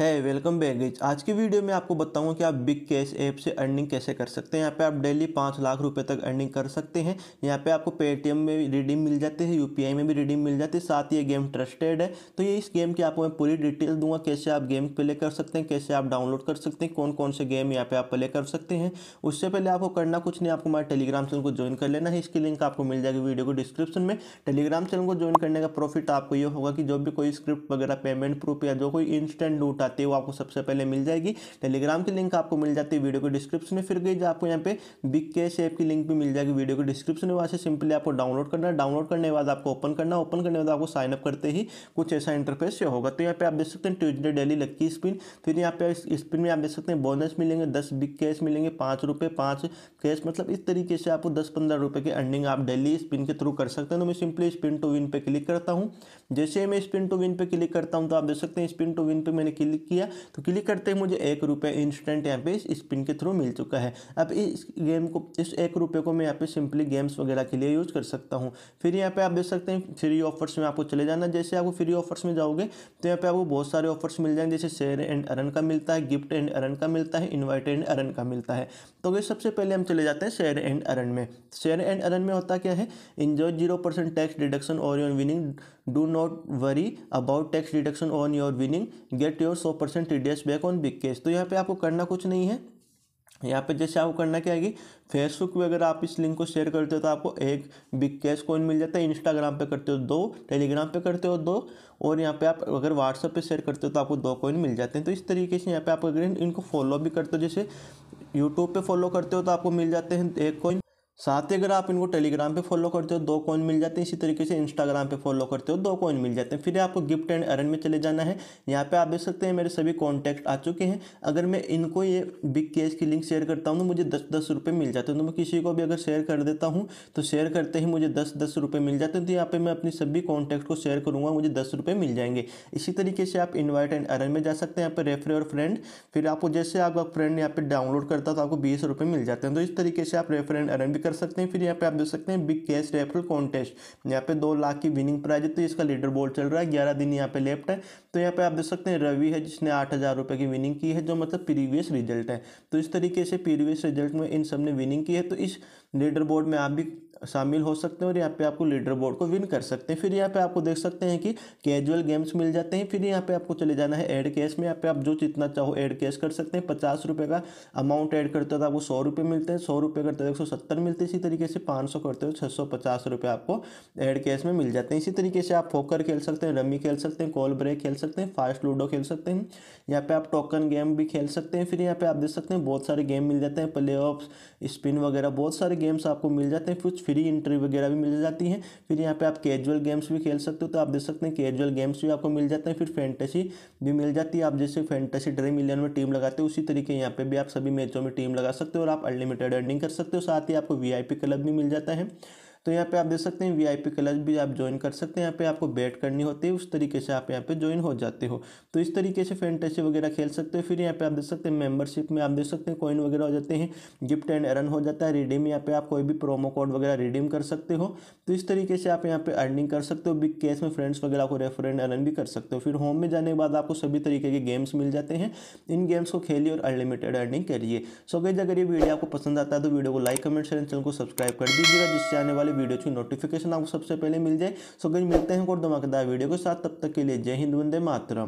है welcome baggage आज की वीडियो में आपको बताऊंगा कि आप बिग कैश ऐप से अर्निंग कैसे कर सकते हैं यहाँ पे आप डेली पाँच लाख रुपए तक अर्निंग कर सकते हैं यहाँ पे आपको पेटीएम में भी रिडीम मिल जाते हैं यूपीआई में भी रिडीम मिल जाती है साथ ही ये गेम ट्रस्टेड है तो ये इस गेम की आपको मैं पूरी डिटेल दूंगा कैसे आप गेम प्ले कर सकते हैं कैसे आप डाउनलोड कर सकते हैं कौन कौन से गेम यहाँ पर आप प्ले कर सकते हैं उससे पहले आपको करना कुछ नहीं आपको हमारे टेलीग्राम चैनल को ज्वाइन कर लेना है इसकी लिंक आपको मिल जाएगी वीडियो को डिस्क्रिप्शन में टेलीग्राम चैनल को ज्वाइन करने का प्रॉफिट आपको ये होगा कि जो भी कोई स्क्रिप्ट वगैरह पेमेंट प्रूफ या जो कोई इंस्टेंट लूटा चाहते हो आपको सबसे पहले मिल जाएगी टेलीग्राम की लिंक आपको मिल जाती है वीडियो के डिस्क्रिप्शन में फिर गई आपको यहाँ पे बिग कैश ऐप की लिंक भी मिल जाएगी वीडियो के डिस्क्रिप्शन में वहाँ से सिंपली आपको डाउनलोड करना डाउनलोड करने के बाद आपको ओपन करना ओपन करने के बाद आपको साइनअप करते ही कुछ ऐसा इंटरफेस होगा तो यहाँ पे आप देख सकते हैं ट्यूजडे डेली लक्की स्पिन फिर यहाँ पे स्पिन में आप देख सकते हैं बोनस मिलेंगे दस बिग कैश मिलेंगे पाँच रुपये पाँच कैश मतलब इस तरीके से आपको दस पंद्रह रुपये की अर्निंग आप डेली स्पिन के थ्रू कर सकते हैं तो मैं सिंपली स्पिन टू विन पे क्लिक करता हूँ जैसे मैं स्पिन टू विन पे क्लिक करता हूँ तो आप देख सकते हैं स्पिन टू विन पे मैंने क्लिक क्लिक किया तो क्लिक करते ही मुझे एक रुपये इंस्टेंट यहाँ पे इस स्पिन के थ्रू मिल चुका है अब इस गेम को इस एक रुपये को मैं यहाँ पे सिंपली गेम्स वगैरह के लिए यूज़ कर सकता हूँ फिर यहाँ पे आप देख सकते हैं फ्री ऑफर्स में आपको चले जाना जैसे आपको फ्री ऑफर्स में जाओगे तो यहाँ पर आपको बहुत सारे ऑफर्स मिल जाएंगे जैसे शेयर एंड अरन का मिलता है गिफ्ट एंड अरन का मिलता है इन्वाइट एंड अरन का मिलता है तो ये सबसे पहले हम चले जाते हैं शेयर एंड अरन में शेयर एंड अरन में होता क्या है enjoy zero percent tax deduction और your winning do not worry about tax deduction on your winning get your सौ percent T back on Big Cash तो यहाँ पे आपको करना कुछ नहीं है यहाँ पे जैसे आपको करना क्या है कि फेसबुक पे अगर आप इस लिंक को शेयर करते हो तो आपको एक बिग कैश कॉइन मिल जाता है इंस्टाग्राम पे करते हो दो टेलीग्राम पे करते हो दो और यहाँ पे आप अगर व्हाट्सअप पे शेयर करते हो तो आपको दो कॉइन मिल जाते हैं तो इस तरीके से यहाँ पे आप अगर इनको फॉलो भी करते हो जैसे यूट्यूब पर फॉलो करते हो तो आपको मिल जाते हैं एक कॉइन साथ ही अगर आप इनको टेलीग्राम पे फॉलो करते हो दो कॉइन मिल जाते हैं इसी तरीके से इंस्टाग्राम पे फॉलो करते हो दो कॉइन मिल जाते हैं फिर आपको गिफ्ट एंड अरन में चले जाना है यहाँ पे आप देख सकते हैं मेरे सभी कॉन्टैक्ट आ चुके हैं अगर मैं इनको ये बिग कैश की लिंक शेयर करता हूँ तो मुझे दस दस रुपये मिल जाते हैं तो मैं किसी को भी अगर शेयर कर देता हूँ तो शेयर करते ही मुझे दस दस रुपये मिल जाते हैं तो यहाँ पर मैं अपनी सभी कॉन्टैक्ट को शेयर करूँगा मुझे दस रुपये मिल जाएंगे इसी तरीके से आप इन्वाइट एंड अरन में जा सकते हैं यहाँ पर रेफर और फ्रेंड फिर आपको जैसे आपका फ्रेंड यहाँ पर डाउनलोड करता तो आपको बीस मिल जाते हैं तो इस तरीके से आप रेफर एंड अरन भी कर सकते हैं फिर यहाँ पे आप देख सकते हैं बिग कैश रेफरल कॉन्टेस्ट यहाँ पे दो लाख की विनिंग प्राइज है तो इसका लीडर बोर्ड चल रहा है ग्यारह दिन यहाँ पे लेफ्ट है तो यहाँ पे आप देख सकते हैं रवि है जिसने आठ हज़ार की विनिंग की है जो मतलब प्रीवियस रिजल्ट है तो इस तरीके से प्रीवियस रिजल्ट में इन सब ने विनिंग की है तो इस लीडर बोर्ड में आप भी शामिल हो सकते हैं और यहाँ पे आपको लीडर बोर्ड को विन कर सकते हैं फिर यहाँ पे आपको देख सकते हैं कि कैजुअल गेम्स मिल जाते हैं फिर यहाँ पे आपको चले जाना है एड कैश में यहाँ पे आप जो जितना चाहो एड कैश कर सकते हैं पचास रुपये का अमाउंट ऐड करते हो तो आपको सौ रुपये मिलते हैं सौ रुपये करते हो एक सौ सत्तर मिलते हैं इसी तरीके से पाँच सौ करते हो छः सौ पचास रुपये आपको एड कैश में मिल जाते हैं इसी तरीके से आप फोकर खेल सकते हैं रमी खेल सकते हैं कॉल ब्रेक खेल सकते हैं फास्ट लूडो खेल सकते हैं यहाँ पर आप टोकन गेम भी खेल सकते हैं फिर यहाँ पर आप देख सकते हैं बहुत सारे गेम मिल जाते हैं प्ले ऑफ स्पिन वगैरह बहुत सारे गेम्स आपको मिल जाते हैं कुछ फ्री एंट्री वगैरह भी मिल जाती हैं फिर यहाँ पे आप कैजुअल गेम्स भी खेल सकते हो तो आप देख सकते हैं कैजुअल गेम्स भी आपको मिल जाते हैं फिर फैंटेसी भी मिल जाती है आप जैसे फैंटेसी ड्रीम इलेवन में टीम लगाते हो उसी तरीके यहाँ पे भी आप सभी मैचों में टीम लगा सकते हो और आप अनलिमिटेड अर्निंग कर सकते हो साथ ही आपको वी क्लब भी मिल जाता है तो यहाँ पे आप देख सकते हैं वीआईपी क्लब भी आप ज्वाइन कर सकते हैं यहाँ पे आपको बैट करनी होती है उस तरीके से आप यहाँ पे ज्वाइन हो जाते हो तो इस तरीके से फेंटेसी वगैरह खेल सकते हो फिर यहाँ पे आप देख सकते हैं मेंबरशिप में आप देख सकते हैं कॉइन वगैरह हो जाते हैं गिफ्ट एंड अर्न हो जाता है रिडीम यहाँ पे आप कोई भी प्रोमो कोड वगैरह रिडीम कर सकते हो तो इस तरीके से आप यहाँ पे अर्निंग कर सकते हो बिग केस में फ्रेंड्स वगैरह को रेफर एंड अर्न भी कर सकते हो फिर होम में जाने के बाद आपको सभी तरीके के गेम्स मिल जाते हैं इन गेम्स को खेलिए और अनलिमिटेड अर्निंग करिए सो गई अगर ये वीडियो आपको पसंद आता है तो वीडियो को लाइक कमेंट शेयर चैनल को सब्सक्राइब कर दीजिएगा जिससे आने वाले वीडियो की नोटिफिकेशन आपको सबसे पहले मिल जाए सो गई मिलते हैं और धमाकेदार वीडियो के साथ तब तक के लिए जय हिंद वंदे मातरम